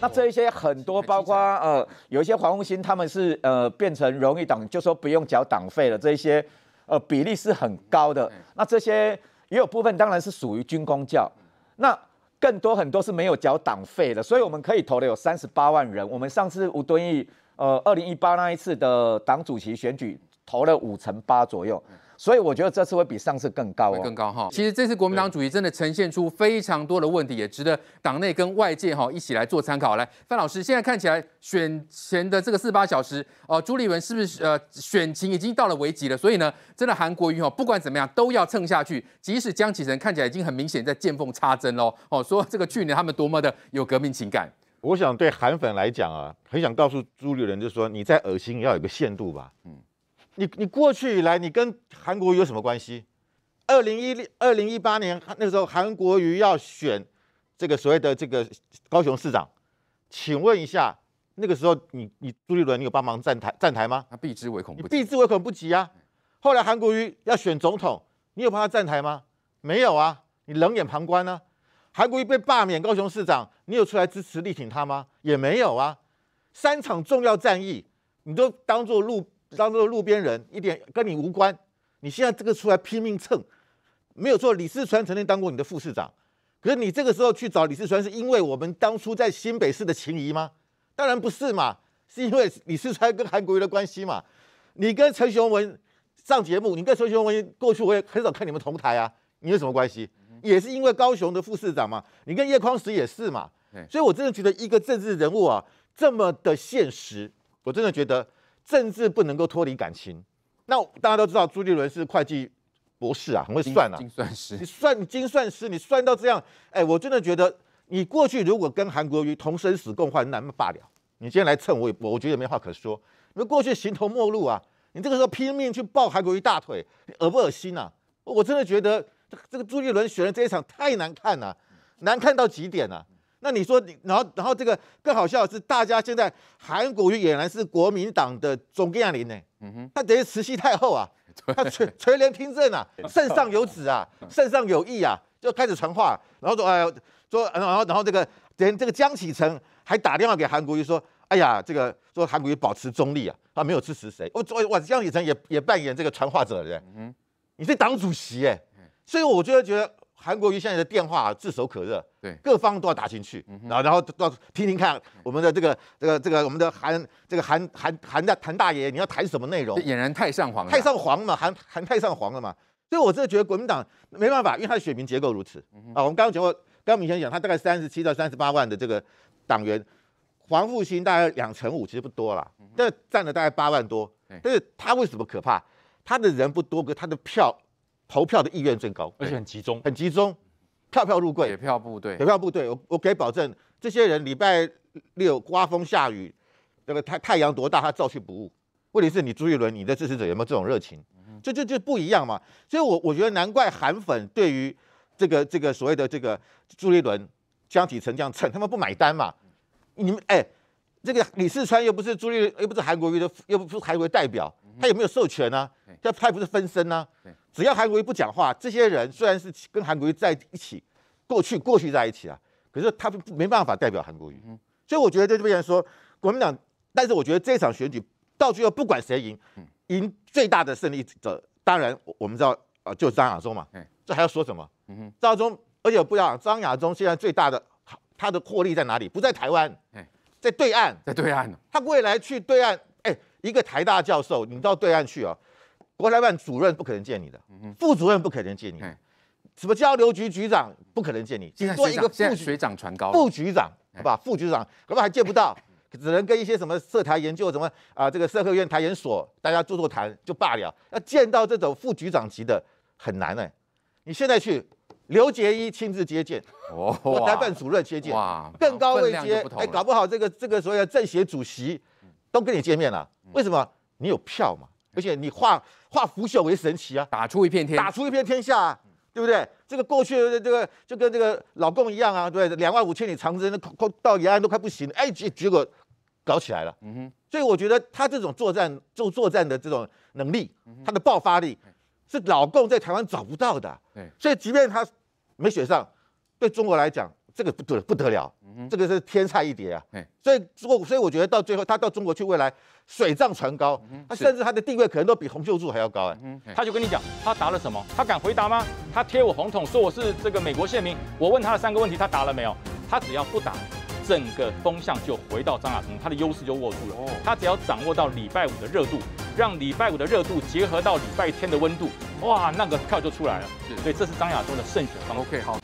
那这一些很多，包括呃，有一些黄红星他们是呃变成荣誉党，就说不用缴党费了，这一些呃比例是很高的。那这些也有部分当然是属于军工教，那更多很多是没有缴党费的，所以我们可以投的有三十八万人。我们上次吴敦义呃二零一八那一次的党主席选举，投了五成八左右。所以我觉得这次会比上次更高会更高哈。其实这次国民党主席真的呈现出非常多的问题，也值得党内跟外界哈一起来做参考。来，范老师，现在看起来选前的这个四八小时，呃，朱立文是不是呃选情已经到了危急了？所以呢，真的韩国瑜哦，不管怎么样都要蹭下去，即使江启臣看起来已经很明显在见缝插针喽，哦，说这个去年他们多么的有革命情感。我想对韩粉来讲啊，很想告诉朱立伦，就是说你在恶心要有个限度吧，嗯。你你过去以来，你跟韩国瑜有什么关系？二零一六、二零一八年那时候，韩国瑜要选这个所谓的这个高雄市长，请问一下，那个时候你你朱立伦，你有帮忙站台站台吗？那避之唯恐，你避之唯恐不及啊！后来韩国瑜要选总统，你有帮他站台吗？没有啊，你冷眼旁观呢。韩国瑜被罢免高雄市长，你有出来支持力挺他吗？也没有啊。三场重要战役，你都当做路。当做路边人一点跟你无关，你现在这个出来拼命蹭，没有错。李世川曾经当过你的副市长，可是你这个时候去找李世川，是因为我们当初在新北市的情谊吗？当然不是嘛，是因为李世川跟韩国瑜的关系嘛。你跟陈雄文上节目，你跟陈雄文过去我也很少看你们同台啊，你有什么关系？也是因为高雄的副市长嘛。你跟叶匡石也是嘛。所以，我真的觉得一个政治人物啊，这么的现实，我真的觉得。政治不能够脱离感情，那大家都知道朱立伦是会计博士啊，很会算啊，精算师。你算精算师，你算到这样，哎，我真的觉得你过去如果跟韩国瑜同生死共患难罢了，你今天来蹭我，我觉得没话可说。那过去形同陌路啊，你这个时候拼命去抱韩国瑜大腿，你恶不恶心呐？我真的觉得这个朱立伦选的这一场太难看了，难看到极点啊。那你说，你，然后，然后这个更好笑的是，大家现在韩国瑜俨然是国民党的总干领呢，嗯哼，他等于慈禧太后啊，他垂垂帘听政啊，圣上有旨啊，圣上有意啊，就开始传话，然后说，哎，说，然后，然后这个，连这个江启程还打电话给韩国瑜说，哎呀，这个说韩国瑜保持中立啊，他没有支持谁，我我我江启程也也扮演这个传话者的，不嗯，你是党主席哎，所以我就觉得。韩国瑜现在的电话炙手可热，对，各方都要打进去，然后然后到听听看我们的这个这个这个我们的韩这个韩韩韩大韩大爷，你要谈什么内容？俨然太上皇了，太上皇嘛，韩韩太上皇了嘛，所以我真的觉得国民党没办法，因为他的选民结构如此啊。我们刚刚讲过，刚刚明们先讲他大概三十七到三十八万的这个党员，黄复兴大概两成五，其实不多啦，但占了大概八万多。但是他为什么可怕？他的人不多，可他的票。投票的意愿最高，而且很集中，很集中，票票入柜，铁票部队，铁票部队，我我可以保证，这些人礼拜六刮风下雨，那个太太阳多大，他照去不误。问题是，你朱立伦，你的支持者有没有这种热情？这这这不一样嘛？所以我我觉得难怪韩粉对于这个这个所谓的这个朱立伦、江启成这样蹭，他们不买单嘛？你们哎，这个李四川又不是朱立，又不是韩国瑜的，又不是韩国瑜代表，他有没有授权呢？这派不是分身啊？只要韩国瑜不讲话，这些人虽然是跟韩国瑜在一起，过去过去在一起啊，可是他没办法代表韩国瑜，所以我觉得这边说国民党，但是我觉得这场选举到最后不管谁赢，赢最大的胜利者，当然我们知道啊，就是张亚中嘛，这还要说什么？张亚中，而且不要张亚中现在最大的他的获利在哪里？不在台湾，在对岸，在对岸。他未来去对岸，一个台大教授，你到对岸去啊？国台办主任不可能见你的，副主任不可能见你，什么交流局局长不可能见你，做一个副水长传高，副局长吧，副局长可能还见不到，只能跟一些什么社台研究什么啊，这个社科院台研所大家做座谈就罢了，要见到这种副局长级的很难呢。你现在去刘杰一亲自接见，国台办主任接见，哇，更高位接，哎，搞不好这个这个所谓的政协主席都跟你见面了，为什么？你有票嘛。而且你化化腐朽为神奇啊，打出一片天，打出一片天下，啊，对不对？这个过去的这个就跟这个老共一样啊，对，两万五千里长征都到延安都快不行，哎，结结果搞起来了，嗯哼。所以我觉得他这种作战就作战的这种能力，他的爆发力是老共在台湾找不到的，对。所以即便他没选上，对中国来讲，这个不不得了。这个是天差一碟啊，所以如果所以我觉得到最后他到中国去，未来水涨船高，他甚至他的地位可能都比洪秀柱还要高哎，他就跟你讲他答了什么，他敢回答吗？他贴我红桶说我是这个美国县民。我问他的三个问题他答了没有？他只要不答，整个风向就回到张亚中，他的优势就握住了。他只要掌握到礼拜五的热度，让礼拜五的热度结合到礼拜天的温度，哇，那个票就出来了。所以这是张亚中的胜选方。OK，好。